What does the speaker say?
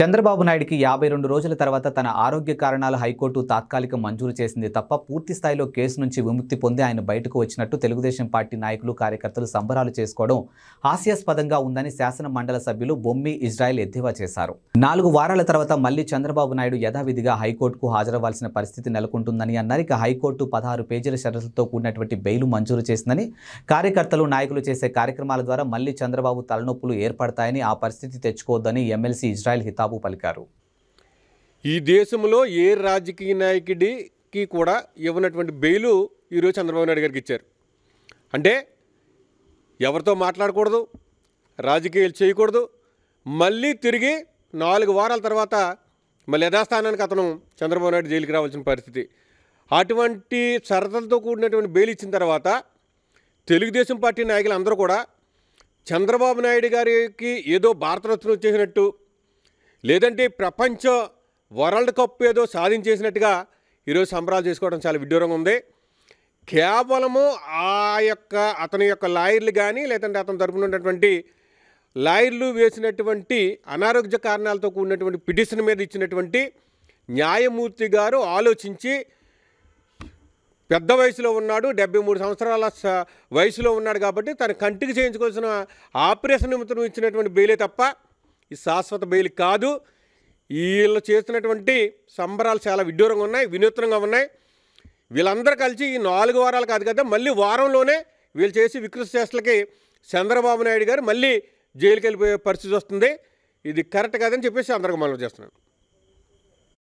చంద్రబాబు నాయుడికి యాభై రెండు రోజుల తర్వాత తన ఆరోగ్య కారణాల హైకోర్టు తాత్కాలిక మంజూరు చేసింది తప్ప పూర్తి స్థాయిలో కేసు నుంచి విముక్తి పొంది ఆయన బయటకు వచ్చినట్టు తెలుగుదేశం పార్టీ నాయకులు కార్యకర్తలు సంబరాలు చేసుకోవడం హాస్యాస్పదంగా ఉందని శాసన మండల సభ్యులు బొమ్మి ఇజ్రాయెల్ ఎద్దేవా చేశారు నాలుగు వారాల తర్వాత మళ్లీ చంద్రబాబు నాయుడు యథావిధిగా హైకోర్టుకు హాజరవ్వాల్సిన పరిస్థితి నెలకొంటుందని అన్నారు ఇక హైకోర్టు పదహారు పేజీల షరతులతో కూడినటువంటి బెయిల్ మంజూరు చేసిందని కార్యకర్తలు నాయకులు చేసే కార్యక్రమాల ద్వారా మళ్లీ చంద్రబాబు తలనొప్పులు ఏర్పడతాయని ఆ పరిస్థితి తెచ్చుకోవద్దని ఎమ్మెల్సీ ఇజ్రాయెల్ హితా తావు పలికారు ఈ దేశంలో ఏ రాజకీయ నాయకుడికి కూడా ఇవ్వనటువంటి బెయిలు ఈరోజు చంద్రబాబు నాయుడు గారికి ఇచ్చారు అంటే ఎవరితో మాట్లాడకూడదు రాజకీయాలు చేయకూడదు మళ్ళీ తిరిగి నాలుగు వారాల తర్వాత మళ్ళీ యథాస్థానానికి అతను చంద్రబాబు నాయుడు జైలుకి రావాల్సిన పరిస్థితి అటువంటి సరదలతో కూడినటువంటి బెయిల్ ఇచ్చిన తర్వాత తెలుగుదేశం పార్టీ నాయకులు అందరూ కూడా చంద్రబాబు నాయుడు గారికి ఏదో భారతరత్నం వచ్చేసినట్టు లేదంటే ప్రపంచ వరల్డ్ కప్ ఏదో సాధించేసినట్టుగా ఈరోజు సంబరాలు చేసుకోవడం చాలా విడ్డూరంగా ఉంది కేవలము ఆ యొక్క అతని యొక్క లాయర్లు కానీ లేదంటే అతని తరపున ఉన్నటువంటి లాయర్లు వేసినటువంటి అనారోగ్య కారణాలతో కూడినటువంటి పిటిషన్ మీద ఇచ్చినటువంటి న్యాయమూర్తి గారు ఆలోచించి పెద్ద వయసులో ఉన్నాడు డెబ్బై మూడు సంవత్సరాల వయసులో ఉన్నాడు కాబట్టి తన కంటికి చేయించుకోవాల్సిన ఆపరేషన్ నిమిత్తం ఇచ్చినటువంటి బెయిలే తప్ప ఈ శాశ్వత బెయిల్ కాదు వీళ్ళు చేస్తున్నటువంటి సంబరాలు చాలా విడ్డూరంగా ఉన్నాయి వినూత్నంగా ఉన్నాయి వీళ్ళందరూ కలిసి ఈ నాలుగు వారాలు కాదు కదా మళ్ళీ వారంలోనే వీళ్ళు చేసి వికృత చేష్టలకి చంద్రబాబు నాయుడు గారు మళ్ళీ జైలుకి వెళ్ళిపోయే పరిస్థితి వస్తుంది ఇది కరెక్ట్ కాదని చెప్పేసి అందరికీ మనం చేస్తున్నాను